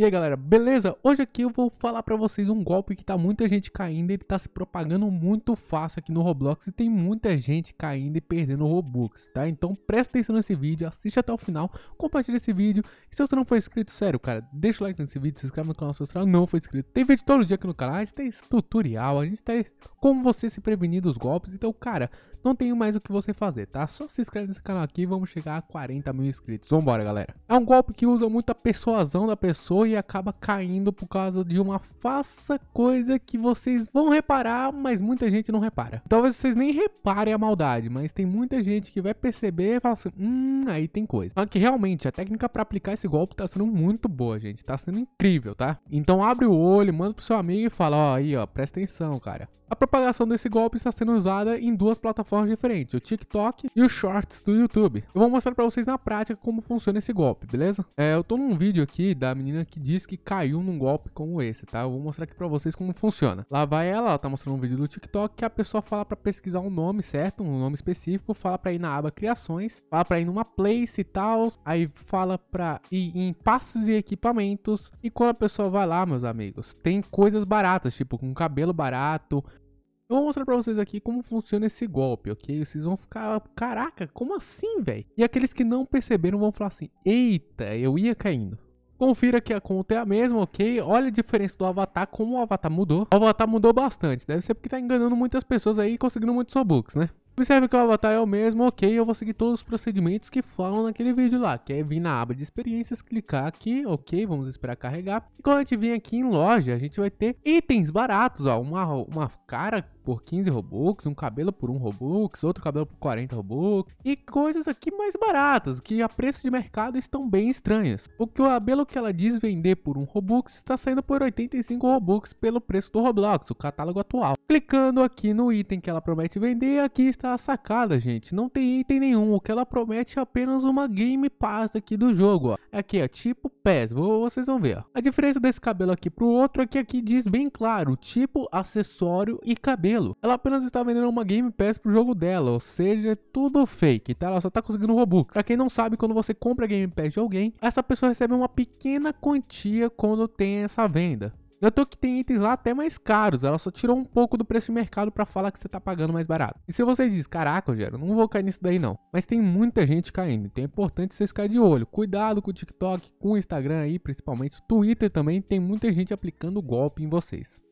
E aí galera, beleza? Hoje aqui eu vou falar pra vocês um golpe que tá muita gente caindo, ele tá se propagando muito fácil aqui no Roblox e tem muita gente caindo e perdendo Robux, tá? Então presta atenção nesse vídeo, assiste até o final, compartilha esse vídeo e se você não for inscrito, sério cara, deixa o like nesse vídeo, se inscreve no canal se você não for inscrito. Tem vídeo todo dia aqui no canal, a gente tem tutorial, a gente tem como você se prevenir dos golpes, então cara, não tem mais o que você fazer, tá? Só se inscreve nesse canal aqui, vamos chegar a 40 mil inscritos, vambora galera. É um golpe que usa muita persuasão da pessoa e acaba caindo por causa de uma faça coisa que vocês vão reparar, mas muita gente não repara. Talvez vocês nem reparem a maldade, mas tem muita gente que vai perceber e fala assim: hum, aí tem coisa. Só que realmente a técnica para aplicar esse golpe tá sendo muito boa, gente. Tá sendo incrível, tá? Então abre o olho, manda pro seu amigo e fala: ó, aí, ó, presta atenção, cara. A propagação desse golpe está sendo usada em duas plataformas diferentes, o TikTok e o Shorts do YouTube. Eu vou mostrar para vocês na prática como funciona esse golpe, beleza? É, eu tô num vídeo aqui da menina que diz que caiu num golpe como esse, tá? Eu vou mostrar aqui pra vocês como funciona. Lá vai ela, ela tá mostrando um vídeo do TikTok que a pessoa fala pra pesquisar um nome certo, um nome específico, fala pra ir na aba criações, fala pra ir numa place e tal, aí fala pra ir em passes e equipamentos. E quando a pessoa vai lá, meus amigos, tem coisas baratas, tipo com cabelo barato, eu vou mostrar pra vocês aqui como funciona esse golpe, ok? Vocês vão ficar, caraca, como assim, velho? E aqueles que não perceberam vão falar assim, eita, eu ia caindo. Confira que a conta é a mesma, ok? Olha a diferença do avatar, como o avatar mudou. O avatar mudou bastante, deve ser porque tá enganando muitas pessoas aí e conseguindo muitos Robux, né? Observe que o avatar é o mesmo, ok, eu vou seguir todos os procedimentos que falam naquele vídeo lá, que é vir na aba de experiências, clicar aqui, ok, vamos esperar carregar. E quando a gente vir aqui em loja, a gente vai ter itens baratos, ó, uma, uma cara por 15 Robux, um cabelo por 1 Robux, outro cabelo por 40 Robux, e coisas aqui mais baratas, que a preço de mercado estão bem estranhas. O cabelo que ela diz vender por 1 Robux está saindo por 85 Robux pelo preço do Roblox, o catálogo atual. Clicando aqui no item que ela promete vender, aqui está a sacada, gente. Não tem item nenhum, o que ela promete é apenas uma Game Pass aqui do jogo, ó. Aqui é, é tipo pés, vocês vão ver. A diferença desse cabelo aqui pro outro é que aqui diz bem claro, tipo, acessório e cabelo. Ela apenas está vendendo uma Game Pass pro jogo dela, ou seja, é tudo fake, tá? Ela só tá conseguindo Robux. Pra quem não sabe, quando você compra Game Pass de alguém, essa pessoa recebe uma pequena quantia quando tem essa venda. É tô que tem itens lá até mais caros, ela só tirou um pouco do preço de mercado para falar que você tá pagando mais barato. E se você diz, caraca, Rogério, não vou cair nisso daí não. Mas tem muita gente caindo, então é importante você ficar de olho. Cuidado com o TikTok, com o Instagram aí, principalmente. Twitter também, tem muita gente aplicando golpe em vocês.